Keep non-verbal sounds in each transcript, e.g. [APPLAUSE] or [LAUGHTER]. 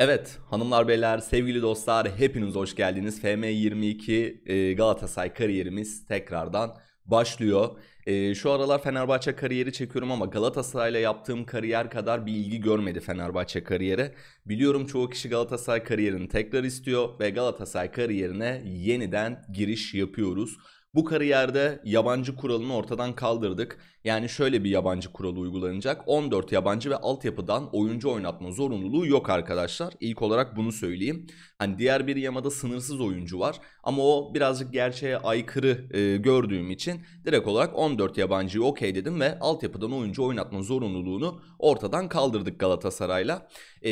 Evet hanımlar beyler sevgili dostlar hepiniz hoş geldiniz. FM22 e, Galatasaray kariyerimiz tekrardan başlıyor. E, şu aralar Fenerbahçe kariyeri çekiyorum ama Galatasaray'la yaptığım kariyer kadar bir ilgi görmedi Fenerbahçe kariyeri. Biliyorum çoğu kişi Galatasaray kariyerini tekrar istiyor ve Galatasaray kariyerine yeniden giriş yapıyoruz. Bu kariyerde yabancı kuralını ortadan kaldırdık. Yani şöyle bir yabancı kuralı uygulanacak. 14 yabancı ve altyapıdan oyuncu oynatma zorunluluğu yok arkadaşlar. İlk olarak bunu söyleyeyim. Hani diğer bir yamada sınırsız oyuncu var ama o birazcık gerçeğe aykırı e, gördüğüm için direkt olarak 14 yabancıyı okey dedim ve altyapıdan oyuncu oynatma zorunluluğunu ortadan kaldırdık Galatasaray'la. E,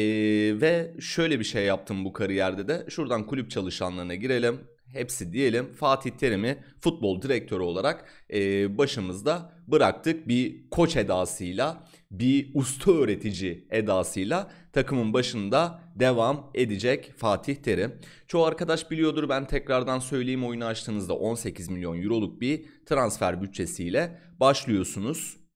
ve şöyle bir şey yaptım bu kariyerde de. Şuradan kulüp çalışanlarına girelim hepsi diyelim Fatih Terim'i futbol direktörü olarak e, başımızda bıraktık. Bir koç edasıyla, bir usta öğretici edasıyla takımın başında devam edecek Fatih Terim. Çoğu arkadaş biliyordur ben tekrardan söyleyeyim oyunu açtığınızda 18 milyon euroluk bir transfer bütçesiyle başlıyorsunuz.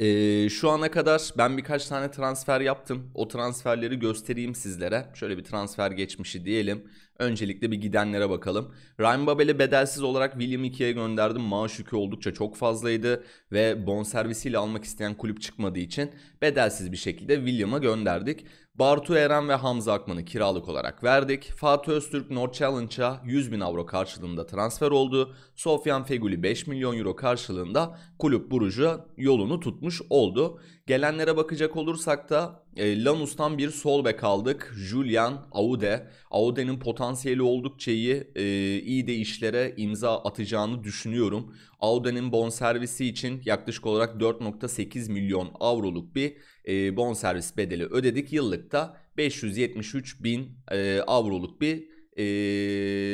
Ee, şu ana kadar ben birkaç tane transfer yaptım. O transferleri göstereyim sizlere. Şöyle bir transfer geçmişi diyelim. Öncelikle bir gidenlere bakalım. Ryan Babel'i bedelsiz olarak William 2'ye gönderdim. Maaş yükü oldukça çok fazlaydı ve bonservisiyle almak isteyen kulüp çıkmadığı için bedelsiz bir şekilde William'a gönderdik. Bartu Eren ve Hamza Akman'ı kiralık olarak verdik. Fatih Öztürk North Challenge'a 100 bin avro karşılığında transfer oldu. Sofyan Feguli 5 milyon euro karşılığında kulüp Buruj'a yolunu tutmuş oldu. Gelenlere bakacak olursak da e, Lanus'tan bir sol bek aldık. Julian Aude. Aude'nin potansiyeli oldukça iyi. E, iyi de işlere imza atacağını düşünüyorum. Aude'nin bonservisi için yaklaşık olarak 4.8 milyon avroluk bir e, bonservis bedeli ödedik. Yıllıkta 573 bin e, avroluk bir e,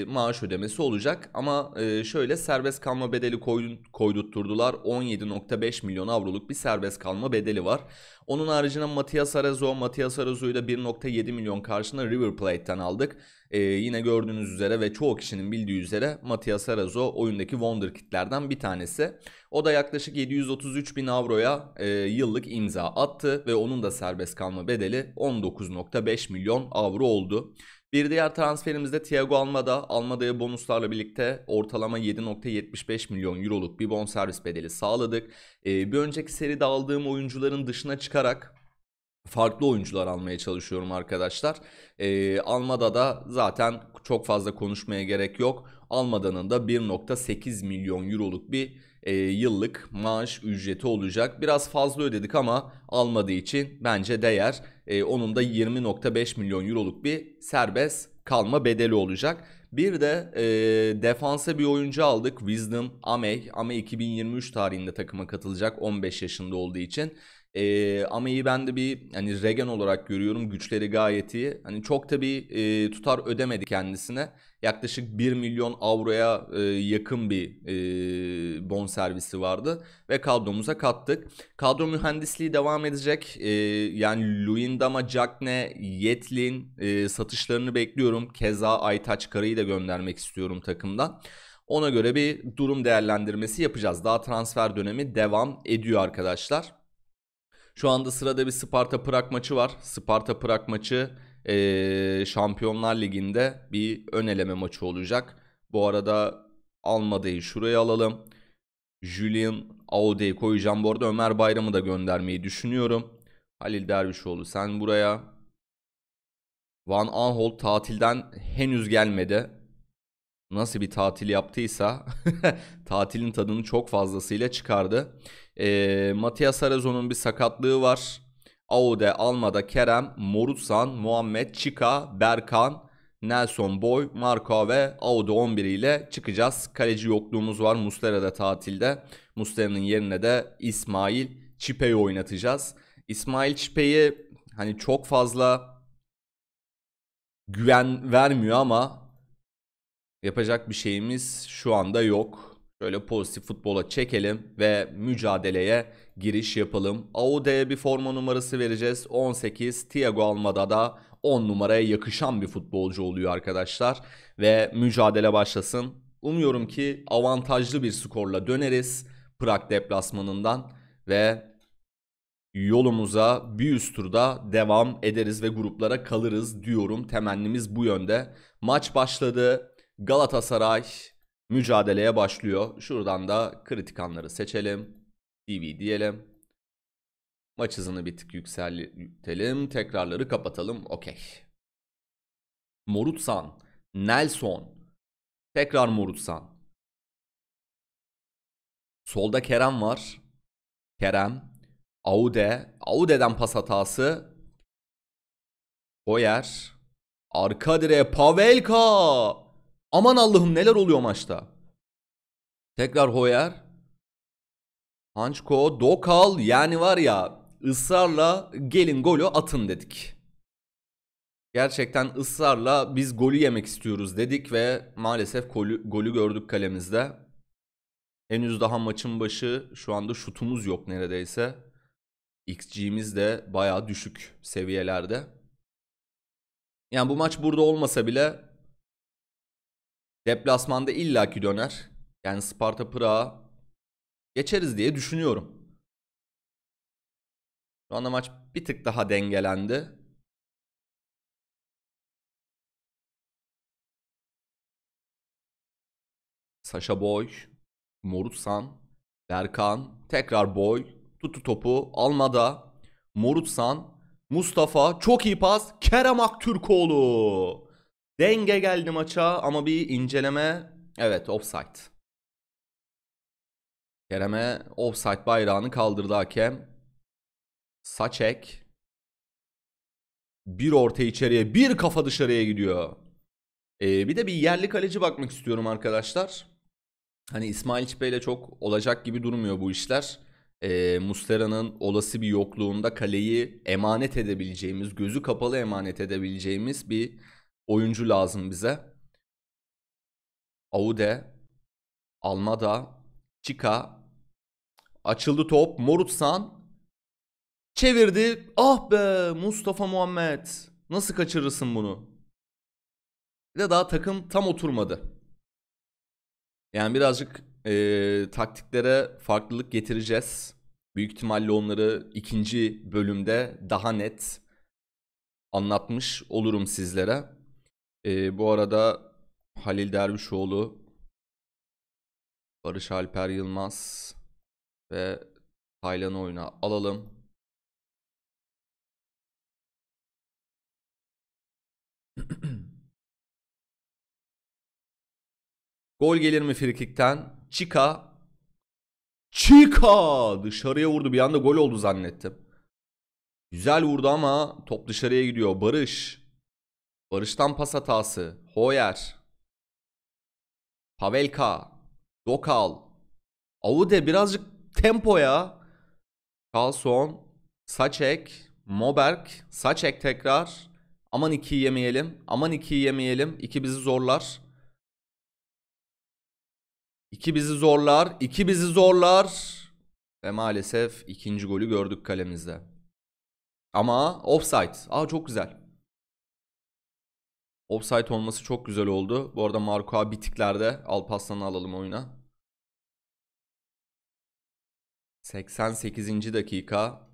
maaş ödemesi olacak. Ama e, şöyle serbest kalma bedeli koy, koydurtturdular. 17.5 milyon avroluk bir serbest kalma bedeli var. Onun haricinde Matias Arazo, Matias Arazo'yu da 1.7 milyon karşına River Plate'ten aldık. E, yine gördüğünüz üzere ve çoğu kişinin bildiği üzere Matias Arazo oyundaki wonder kitlerden bir tanesi. O da yaklaşık 733 bin avroya e, yıllık imza attı ve onun da serbest kalma bedeli 19.5 milyon avro oldu. Bir diğer transferimizde Thiago Almada. Almada'ya bonuslarla birlikte ortalama 7.75 milyon euroluk bir bonservis bedeli sağladık. Ee, bir önceki seride aldığım oyuncuların dışına çıkarak farklı oyuncular almaya çalışıyorum arkadaşlar. Ee, da zaten çok fazla konuşmaya gerek yok. Almada'nın da 1.8 milyon euroluk bir e, yıllık maaş ücreti olacak. Biraz fazla ödedik ama almadığı için bence değer. E, onun da 20.5 milyon euroluk bir serbest kalma bedeli olacak. Bir de e, defansa bir oyuncu aldık. Wisdom Amey. Amey 2023 tarihinde takıma katılacak 15 yaşında olduğu için. E, ama iyi ben de bir hani regen olarak görüyorum. Güçleri gayet iyi. Hani çok da bir e, tutar ödemedi kendisine. Yaklaşık 1 milyon avroya e, yakın bir e, bon servisi vardı ve kadromuza kattık. Kadro mühendisliği devam edecek. E, yani Luindama, Jackne, Yetlin e, satışlarını bekliyorum. Keza Aytaç Kara'yı da göndermek istiyorum takımdan. Ona göre bir durum değerlendirmesi yapacağız. Daha transfer dönemi devam ediyor arkadaşlar. Şu anda sırada bir Sparta Prag maçı var. Sparta Prag maçı e, Şampiyonlar Ligi'nde bir ön eleme maçı olacak. Bu arada Almada'yı şuraya alalım. Julian Aude'yi koyacağım. Bu arada Ömer Bayram'ı da göndermeyi düşünüyorum. Halil Dervişoğlu sen buraya. Van Aanholt tatilden henüz gelmedi nasıl bir tatil yaptıysa [LAUGHS] tatilin tadını çok fazlasıyla çıkardı. E, Matias Arazo'nun bir sakatlığı var. Aude, Almada, Kerem, Morutsan, Muhammed, Çika, Berkan, Nelson Boy, Marco ve Aude 11 ile çıkacağız. Kaleci yokluğumuz var. Muslera da tatilde. Muslera'nın yerine de İsmail Çipe'yi oynatacağız. İsmail Çipe'yi hani çok fazla güven vermiyor ama Yapacak bir şeyimiz şu anda yok. Şöyle pozitif futbola çekelim ve mücadeleye giriş yapalım. Aude'ye bir forma numarası vereceğiz. 18 Thiago Almada da 10 numaraya yakışan bir futbolcu oluyor arkadaşlar. Ve mücadele başlasın. Umuyorum ki avantajlı bir skorla döneriz Prag deplasmanından ve yolumuza bir üst turda devam ederiz ve gruplara kalırız diyorum. Temennimiz bu yönde. Maç başladı. Galatasaray mücadeleye başlıyor. Şuradan da kritik anları seçelim. TV diyelim. Maç hızını bir tık yükseltelim. Tekrarları kapatalım. Okey. Morutsan. Nelson. Tekrar Morutsan. Solda Kerem var. Kerem. Aude. Aude'den pas hatası. Boyer. Arka direğe Pavelka. Aman Allah'ım neler oluyor maçta. Tekrar Hoyer. Hançko, Dokal yani var ya ısrarla gelin golü atın dedik. Gerçekten ısrarla biz golü yemek istiyoruz dedik ve maalesef golü, golü gördük kalemizde. Henüz daha maçın başı şu anda şutumuz yok neredeyse. XG'miz de baya düşük seviyelerde. Yani bu maç burada olmasa bile Deplasmanda illaki döner. Yani Sparta Pırağa geçeriz diye düşünüyorum. Şu anda maç bir tık daha dengelendi. Sasha Boy, Morutsan, Berkan, tekrar Boy, tutu topu, Almada, Morutsan, Mustafa, çok iyi pas, Kerem Aktürkoğlu. Denge geldi maça ama bir inceleme. Evet offside. Kerem'e offside bayrağını kaldırdı hakem. Saçek. Bir orta içeriye bir kafa dışarıya gidiyor. Ee, bir de bir yerli kaleci bakmak istiyorum arkadaşlar. Hani İsmail Çipeyle çok olacak gibi durmuyor bu işler. Ee, Muslera'nın olası bir yokluğunda kaleyi emanet edebileceğimiz, gözü kapalı emanet edebileceğimiz bir oyuncu lazım bize. Aude, Almada, Chika, açıldı top, Morutsan çevirdi. Ah be Mustafa Muhammed. Nasıl kaçırırsın bunu? Bir de daha takım tam oturmadı. Yani birazcık e, taktiklere farklılık getireceğiz. Büyük ihtimalle onları ikinci bölümde daha net anlatmış olurum sizlere. E, bu arada Halil Dervişoğlu, Barış Alper Yılmaz ve Taylan'ı oyuna alalım. [CLEARS THROAT] Gol gelir mi frikikten? Chica. Chica! Dışarıya vurdu. Bir anda gol oldu zannettim. Güzel vurdu ama top dışarıya gidiyor. Barış. Barış'tan pas hatası. Hoyer. Pavelka. Dokal. Avude birazcık tempo ya. Carlson. Saçek. Moberg. Saçek tekrar. Aman iki yemeyelim. Aman iki yemeyelim. 2 bizi zorlar. 2 bizi zorlar. 2 bizi zorlar. Ve maalesef ikinci golü gördük kalemizde. Ama offside. Aa çok güzel. Offside olması çok güzel oldu. Bu arada Marco bitiklerde Alpaslan'ı alalım oyuna. 88. dakika.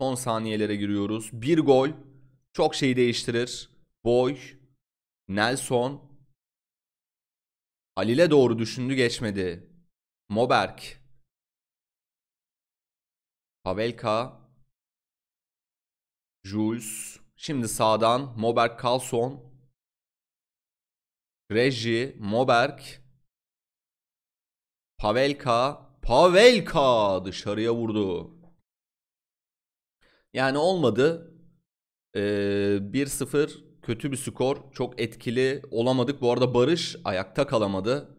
Son saniyelere giriyoruz. Bir gol çok şeyi değiştirir. Boy, Nelson, Halil'e doğru düşündü geçmedi. Moberg, Pavelka, Jules. Şimdi sağdan Moberg Carlson, Reji, Moberg, Pavelka, Pavelka dışarıya vurdu. Yani olmadı. Ee, 1-0 kötü bir skor. Çok etkili olamadık. Bu arada Barış ayakta kalamadı.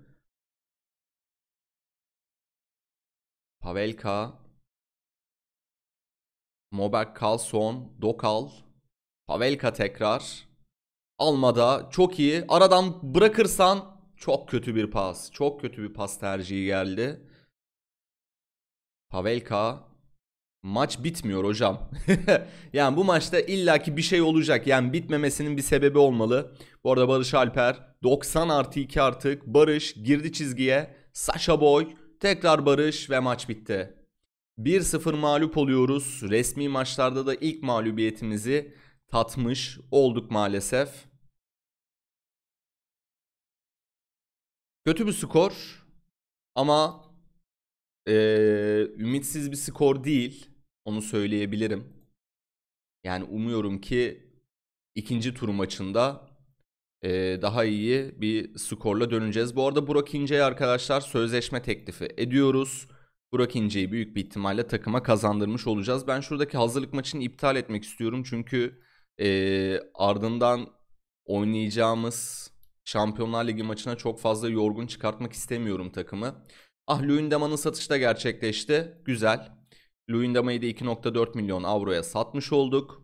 Pavelka, Moberg Kalson, Dokal, Pavelka tekrar almada çok iyi. Aradan bırakırsan çok kötü bir pas. Çok kötü bir pas tercihi geldi. Pavelka maç bitmiyor hocam. [LAUGHS] yani bu maçta illaki bir şey olacak. Yani bitmemesinin bir sebebi olmalı. Bu arada Barış Alper 90 artı 2 artık. Barış girdi çizgiye. Sasha Boy tekrar Barış ve maç bitti. 1-0 mağlup oluyoruz. Resmi maçlarda da ilk mağlubiyetimizi tatmış olduk maalesef. Kötü bir skor ama e, ümitsiz bir skor değil. Onu söyleyebilirim. Yani umuyorum ki ikinci tur maçında e, daha iyi bir skorla döneceğiz. Bu arada Burak İnce'ye arkadaşlar sözleşme teklifi ediyoruz. Burak İnce'yi büyük bir ihtimalle takıma kazandırmış olacağız. Ben şuradaki hazırlık maçını iptal etmek istiyorum. Çünkü e, ardından oynayacağımız Şampiyonlar Ligi maçına çok fazla yorgun çıkartmak istemiyorum takımı. Ah Luyendama'nın satışı da gerçekleşti. Güzel. Luyendama'yı da 2.4 milyon avroya satmış olduk.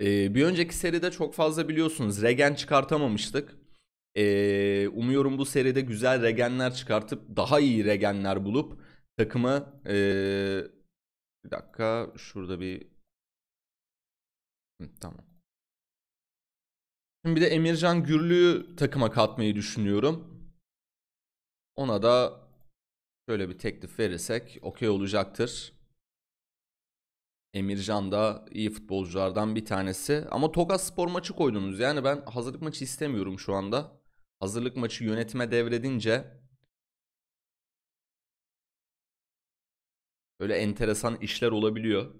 Ee, bir önceki seride çok fazla biliyorsunuz regen çıkartamamıştık. Ee, umuyorum bu seride güzel regenler çıkartıp daha iyi regenler bulup takımı ee, bir dakika şurada bir Hı, tamam. Şimdi bir de Emircan Gürlü'yü takıma katmayı düşünüyorum. Ona da şöyle bir teklif verirsek okey olacaktır. Emircan da iyi futbolculardan bir tanesi. Ama Tokat Spor maçı koydunuz. Yani ben hazırlık maçı istemiyorum şu anda. Hazırlık maçı yönetime devredince öyle enteresan işler olabiliyor.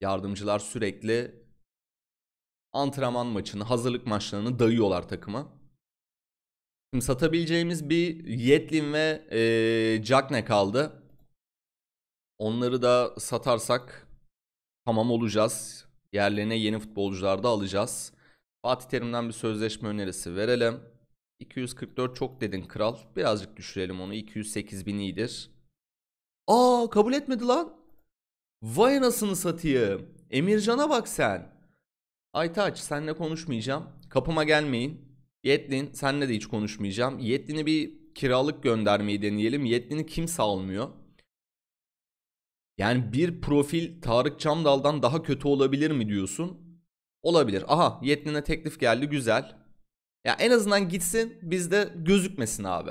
Yardımcılar sürekli antrenman maçını, hazırlık maçlarını dayıyorlar takıma. Şimdi satabileceğimiz bir Yetlin ve ee, Jackne kaldı. Onları da satarsak tamam olacağız. Yerlerine yeni futbolcular da alacağız. Fatih Terim'den bir sözleşme önerisi verelim. 244 çok dedin kral. Birazcık düşürelim onu. 208 bin iyidir. Aa kabul etmedi lan. Vay anasını satayım. Emircan'a bak sen. Aytaç senle konuşmayacağım. Kapıma gelmeyin. Yetlin senle de hiç konuşmayacağım. Yetlin'i bir kiralık göndermeyi deneyelim. Yetlin'i kimse almıyor. Yani bir profil Tarık Çamdal'dan daha kötü olabilir mi diyorsun? Olabilir. Aha Yetlin'e teklif geldi güzel. Ya en azından gitsin bizde gözükmesin abi.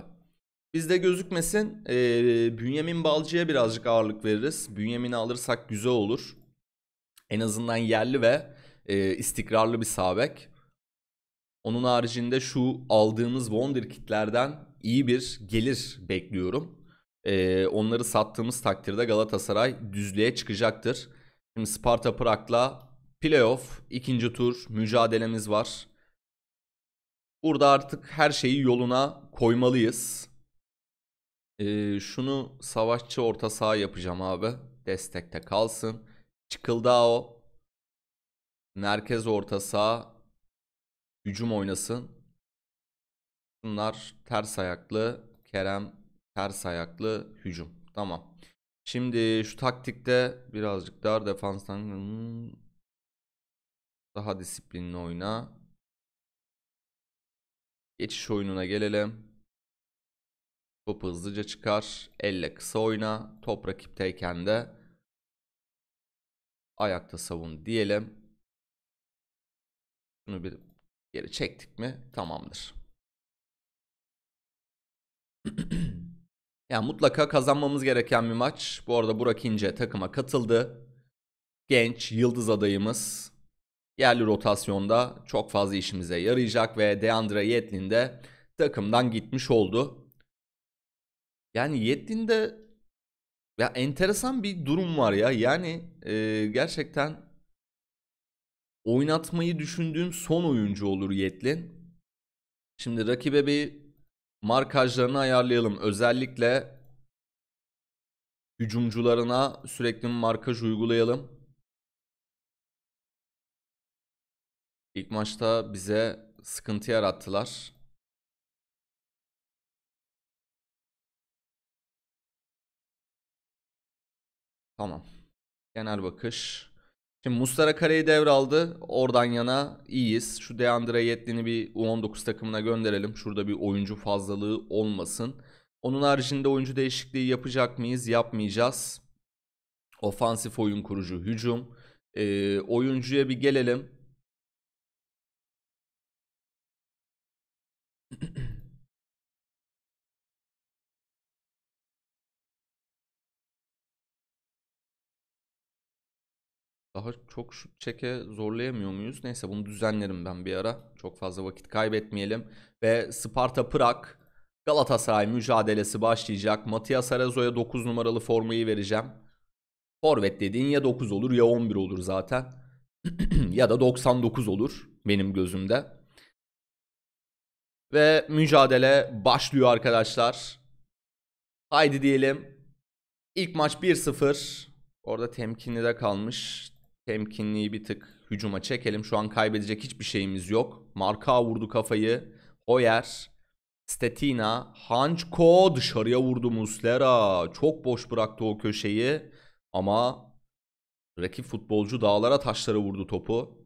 Bizde gözükmesin. Ee, Bünyamin Balcı'ya birazcık ağırlık veririz. Bünyamin'i alırsak güzel olur. En azından yerli ve e, istikrarlı bir sabek. Onun haricinde şu aldığımız Wonder kitlerden iyi bir gelir bekliyorum. E, onları sattığımız takdirde Galatasaray düzlüğe çıkacaktır. Şimdi Sparta Prag'la playoff ikinci tur mücadelemiz var. Burada artık her şeyi yoluna koymalıyız. Ee, şunu savaşçı orta saha yapacağım abi. Destekte kalsın. Çıkıldao Merkez orta saha hücum oynasın. Bunlar ters ayaklı. Kerem ters ayaklı hücum. Tamam. Şimdi şu taktikte birazcık daha defanstan hmm, daha disiplinli oyna. Geçiş oyununa gelelim. Topu hızlıca çıkar. Elle kısa oyna. Top rakipteyken de ayakta savun diyelim. Bunu bir geri çektik mi tamamdır. [CLEARS THROAT] yani mutlaka kazanmamız gereken bir maç. Bu arada Burak İnce takıma katıldı. Genç yıldız adayımız yerli rotasyonda çok fazla işimize yarayacak ve Deandre Yetlin de takımdan gitmiş oldu. Yani de ya enteresan bir durum var ya. Yani e, gerçekten oynatmayı düşündüğüm son oyuncu olur Yetlin. Şimdi rakibe bir markajlarını ayarlayalım. Özellikle hücumcularına sürekli markaj uygulayalım. İlk maçta bize sıkıntı yarattılar. Tamam. Genel bakış. Şimdi Mustara kareyi devraldı. Oradan yana iyiyiz. Şu Deandre Yetlin'i bir U19 takımına gönderelim. Şurada bir oyuncu fazlalığı olmasın. Onun haricinde oyuncu değişikliği yapacak mıyız? Yapmayacağız. Ofansif oyun kurucu hücum. E, oyuncuya bir gelelim. [CLEARS THROAT] Daha çok şut çeke zorlayamıyor muyuz? Neyse bunu düzenlerim ben bir ara. Çok fazla vakit kaybetmeyelim. Ve Sparta Pırak Galatasaray mücadelesi başlayacak. Matias Arazo'ya 9 numaralı formayı vereceğim. Forvet dediğin ya 9 olur ya 11 olur zaten. [CLEARS THROAT] ya da 99 olur benim gözümde. Ve mücadele başlıyor arkadaşlar. Haydi diyelim. İlk maç 1-0. Orada temkinli de kalmış temkinliği bir tık hücuma çekelim. Şu an kaybedecek hiçbir şeyimiz yok. Marka vurdu kafayı. Hoyer, Stetina, Hançko dışarıya vurdu Muslera. Çok boş bıraktı o köşeyi. Ama rakip futbolcu dağlara taşlara vurdu topu.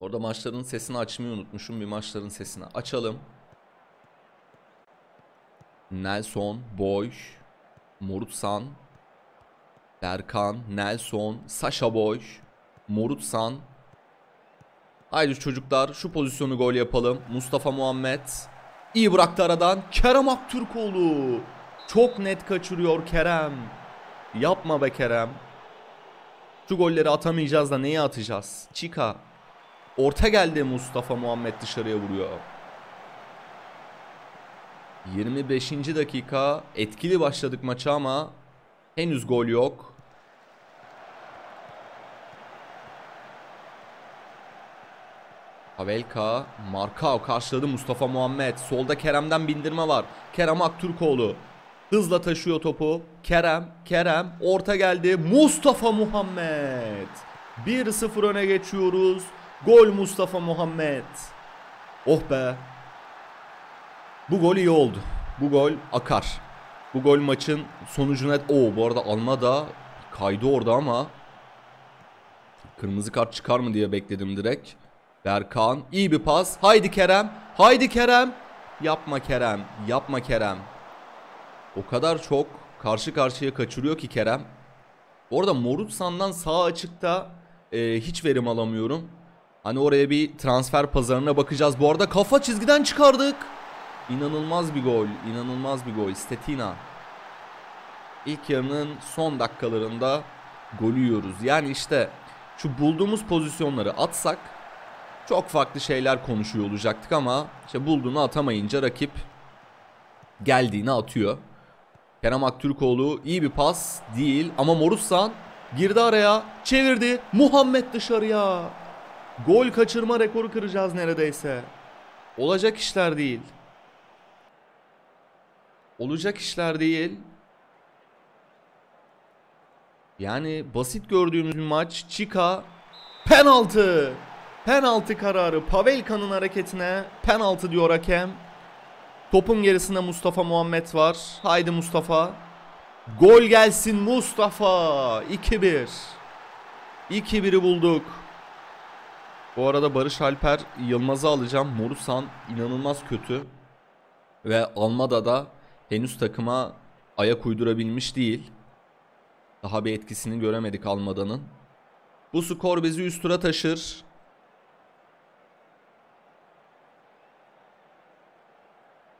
Orada maçların sesini açmayı unutmuşum. Bir maçların sesini açalım. Nelson, Boş, Morutsan, Berkan, Nelson, Sasha Boş, Morutsan. Haydi çocuklar şu pozisyonu gol yapalım. Mustafa Muhammed. İyi bıraktı aradan. Kerem Aktürkoğlu. Çok net kaçırıyor Kerem. Yapma be Kerem. Şu golleri atamayacağız da neye atacağız? Çika. Orta geldi Mustafa Muhammed dışarıya vuruyor. 25. dakika etkili başladık maça ama henüz gol yok. Pavelka, Markao karşıladı Mustafa Muhammed. Solda Kerem'den bindirme var. Kerem Aktürkoğlu hızla taşıyor topu. Kerem, Kerem orta geldi. Mustafa Muhammed. 1-0 öne geçiyoruz. Gol Mustafa Muhammed. Oh be bu gol iyi oldu. Bu gol akar. Bu gol maçın sonucuna... o. bu arada Alma da kaydı orada ama... Kırmızı kart çıkar mı diye bekledim direkt. Berkan iyi bir pas. Haydi Kerem. Haydi Kerem. Yapma Kerem. Yapma Kerem. O kadar çok karşı karşıya kaçırıyor ki Kerem. Bu arada Morutsan'dan sağ açıkta e, hiç verim alamıyorum. Hani oraya bir transfer pazarına bakacağız. Bu arada kafa çizgiden çıkardık. İnanılmaz bir gol. İnanılmaz bir gol. Stetina. İlk yarının son dakikalarında golü yiyoruz. Yani işte şu bulduğumuz pozisyonları atsak çok farklı şeyler konuşuyor olacaktık ama işte bulduğunu atamayınca rakip geldiğini atıyor. Kerem Aktürkoğlu iyi bir pas değil ama Morussan girdi araya çevirdi Muhammed dışarıya. Gol kaçırma rekoru kıracağız neredeyse. Olacak işler değil olacak işler değil. Yani basit gördüğümüz bir maç. Chica penaltı. Penaltı kararı. Pavelka'nın hareketine penaltı diyor hakem. Topun gerisinde Mustafa Muhammed var. Haydi Mustafa. Gol gelsin Mustafa. 2-1. 2-1'i bulduk. Bu arada Barış Alper Yılmaz'ı alacağım. Morusan inanılmaz kötü. Ve Almada da henüz takıma ayak uydurabilmiş değil. Daha bir etkisini göremedik Almada'nın. Bu skor bizi üst tura taşır.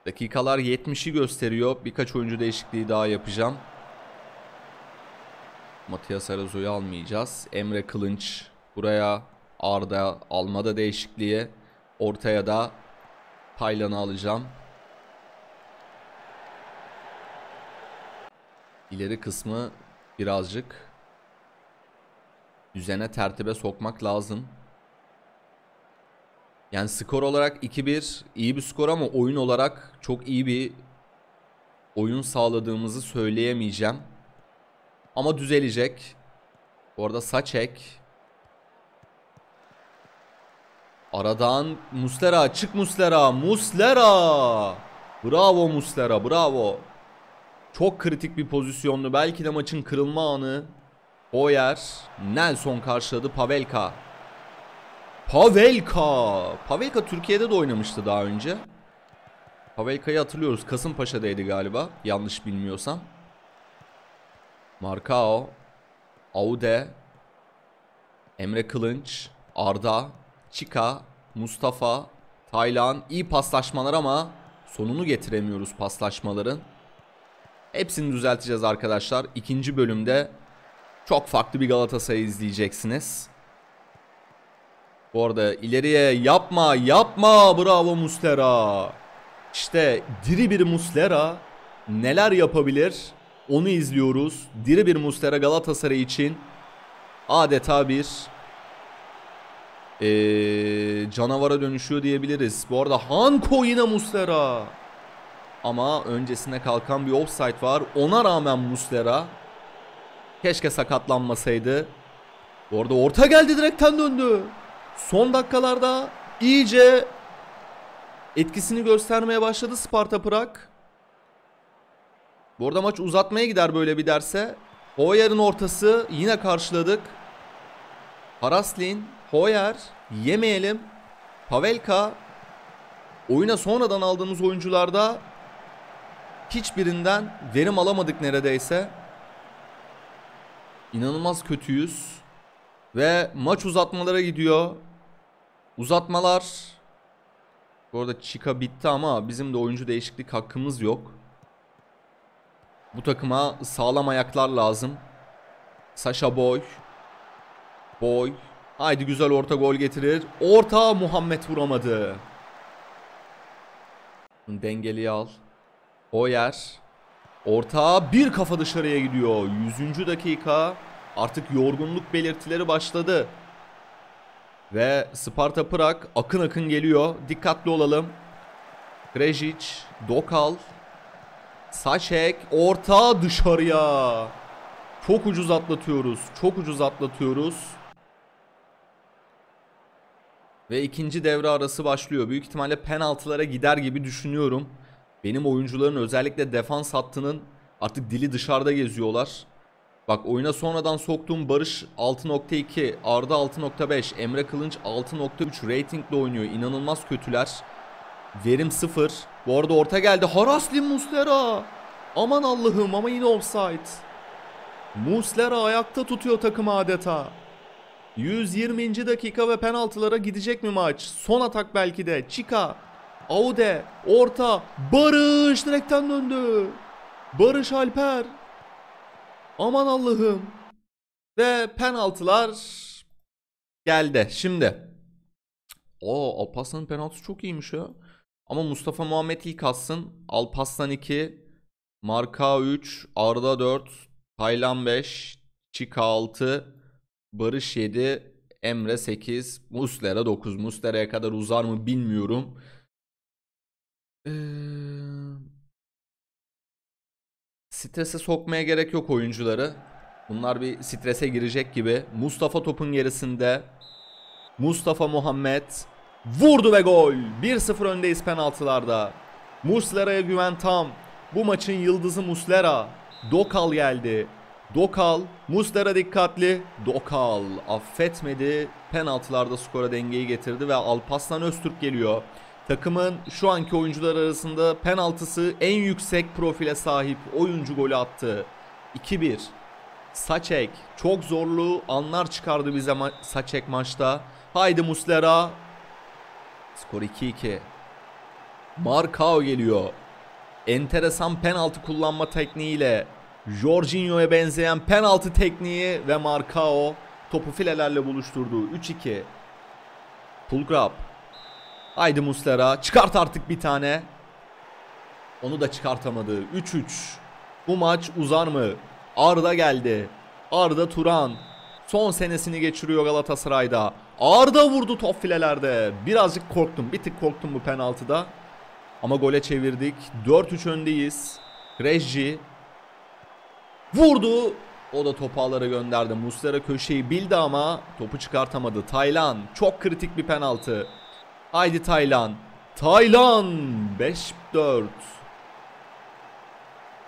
Dakikalar 70'i gösteriyor. Birkaç oyuncu değişikliği daha yapacağım. Matias Arazo'yu almayacağız. Emre Kılınç buraya Arda Almada değişikliğe. Ortaya da Taylan'ı alacağım. ileri kısmı birazcık düzene tertibe sokmak lazım. Yani skor olarak 2-1 iyi bir skor ama oyun olarak çok iyi bir oyun sağladığımızı söyleyemeyeceğim. Ama düzelecek. Orada arada Saçek. Aradan Muslera. Çık Muslera. Muslera. Bravo Muslera. Bravo. Çok kritik bir pozisyonlu. Belki de maçın kırılma anı. Boyer. Nelson karşıladı. Pavelka. Pavelka. Pavelka Türkiye'de de oynamıştı daha önce. Pavelka'yı hatırlıyoruz. Kasımpaşa'daydı galiba. Yanlış bilmiyorsam. Markao. Aude. Emre Kılınç. Arda. Çika. Mustafa. Taylan. iyi paslaşmalar ama sonunu getiremiyoruz paslaşmaların. Hepsini düzelteceğiz arkadaşlar. İkinci bölümde çok farklı bir Galatasaray izleyeceksiniz. Bu arada ileriye yapma yapma bravo Muslera. İşte diri bir Muslera neler yapabilir onu izliyoruz. Diri bir Muslera Galatasaray için adeta bir ee, canavara dönüşüyor diyebiliriz. Bu arada Hanko yine Muslera. Ama öncesine kalkan bir offside var. Ona rağmen Muslera keşke sakatlanmasaydı. Orada orta geldi direkten döndü. Son dakikalarda iyice etkisini göstermeye başladı Sparta Prag. Bu arada maç uzatmaya gider böyle bir derse. Hoyer'in ortası yine karşıladık. Haraslin, Hoyer, yemeyelim. Pavelka oyuna sonradan aldığımız oyuncularda hiçbirinden verim alamadık neredeyse. İnanılmaz kötüyüz. Ve maç uzatmalara gidiyor. Uzatmalar. Bu arada Chica bitti ama bizim de oyuncu değişiklik hakkımız yok. Bu takıma sağlam ayaklar lazım. Sasha Boy. Boy. Haydi güzel orta gol getirir. Orta Muhammed vuramadı. Dengeli al. O yer. Orta bir kafa dışarıya gidiyor. yüzüncü dakika. Artık yorgunluk belirtileri başladı. Ve Sparta Pırak akın akın geliyor. Dikkatli olalım. Krejic, Dokal, Saçek, orta dışarıya. Çok ucuz atlatıyoruz. Çok ucuz atlatıyoruz. Ve ikinci devre arası başlıyor. Büyük ihtimalle penaltılara gider gibi düşünüyorum. Benim oyuncuların özellikle defans hattının artık dili dışarıda geziyorlar. Bak oyuna sonradan soktuğum Barış 6.2, Arda 6.5, Emre Kılınç 6.3 ratingle oynuyor. İnanılmaz kötüler. Verim 0. Bu arada orta geldi. Harasli Muslera. Aman Allah'ım ama yine offside. Muslera ayakta tutuyor takımı adeta. 120. dakika ve penaltılara gidecek mi maç? Son atak belki de. Chica Aude orta Barış direkten döndü. Barış Alper. Aman Allah'ım. Ve penaltılar geldi. Şimdi. O Alpaslan'ın penaltısı çok iyiymiş ya. Ama Mustafa Muhammed ilk atsın. Alpaslan 2. Marka 3. Arda 4. Taylan 5. Çika 6. Barış 7. Emre 8. Muslera 9. Muslera'ya kadar uzar mı bilmiyorum. Ee, strese sokmaya gerek yok oyuncuları. Bunlar bir strese girecek gibi. Mustafa topun gerisinde. Mustafa Muhammed vurdu ve gol. 1-0 öndeyiz penaltılarda. Muslera'ya güven tam. Bu maçın yıldızı Muslera. Dokal geldi. Dokal, Muslera dikkatli. Dokal affetmedi. Penaltılarda skora dengeyi getirdi ve Alpaslan Öztürk geliyor. Takımın şu anki oyuncular arasında penaltısı en yüksek profile sahip oyuncu golü attı. 2-1. Saçek çok zorlu anlar çıkardı bize ma- Saçek maçta. Haydi Muslera. Skor 2-2. Markao geliyor. Enteresan penaltı kullanma tekniğiyle Jorginho'ya benzeyen penaltı tekniği ve Markao topu filelerle buluşturdu. 3-2. Pulgrap Haydi Muslera. Çıkart artık bir tane. Onu da çıkartamadı. 3-3. Bu maç uzar mı? Arda geldi. Arda Turan. Son senesini geçiriyor Galatasaray'da. Arda vurdu top filelerde. Birazcık korktum. Bir tık korktum bu penaltıda. Ama gole çevirdik. 4-3 öndeyiz. Reji vurdu. O da topu ağlara gönderdi. Muslera köşeyi bildi ama topu çıkartamadı. Taylan çok kritik bir penaltı. Haydi Taylan. Taylan 5-4.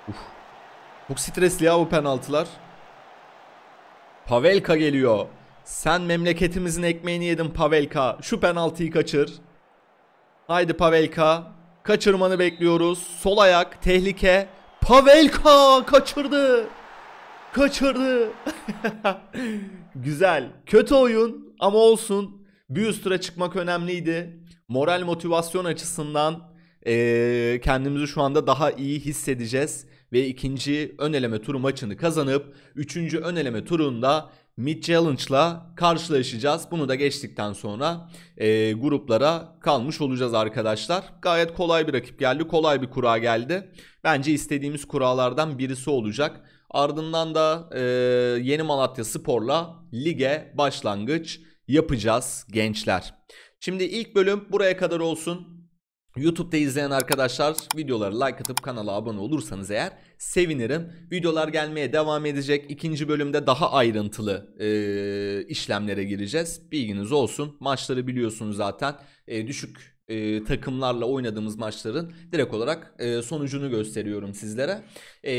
Uf. Çok stresli ya bu penaltılar. Pavelka geliyor. Sen memleketimizin ekmeğini yedin Pavelka. Şu penaltıyı kaçır. Haydi Pavelka. Kaçırmanı bekliyoruz. Sol ayak tehlike. Pavelka kaçırdı. Kaçırdı. [LAUGHS] Güzel. Kötü oyun ama olsun. Bir üst tura çıkmak önemliydi. Moral motivasyon açısından e, kendimizi şu anda daha iyi hissedeceğiz. Ve ikinci ön eleme turu maçını kazanıp üçüncü ön eleme turunda Mid Challenge'la karşılaşacağız. Bunu da geçtikten sonra e, gruplara kalmış olacağız arkadaşlar. Gayet kolay bir rakip geldi. Kolay bir kura geldi. Bence istediğimiz kuralardan birisi olacak. Ardından da e, Yeni Malatya Spor'la lige başlangıç yapacağız gençler. Şimdi ilk bölüm buraya kadar olsun. YouTube'da izleyen arkadaşlar videoları like atıp kanala abone olursanız eğer sevinirim. Videolar gelmeye devam edecek. İkinci bölümde daha ayrıntılı e, işlemlere gireceğiz. Bilginiz olsun. Maçları biliyorsunuz zaten. E, düşük e, takımlarla oynadığımız maçların direkt olarak e, sonucunu gösteriyorum sizlere. E,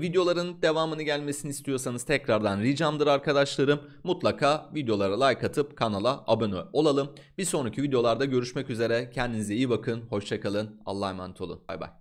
videoların devamını gelmesini istiyorsanız tekrardan ricamdır arkadaşlarım. Mutlaka videolara like atıp kanala abone olalım. Bir sonraki videolarda görüşmek üzere. Kendinize iyi bakın. Hoşçakalın. Allah'a emanet olun. Bay bay.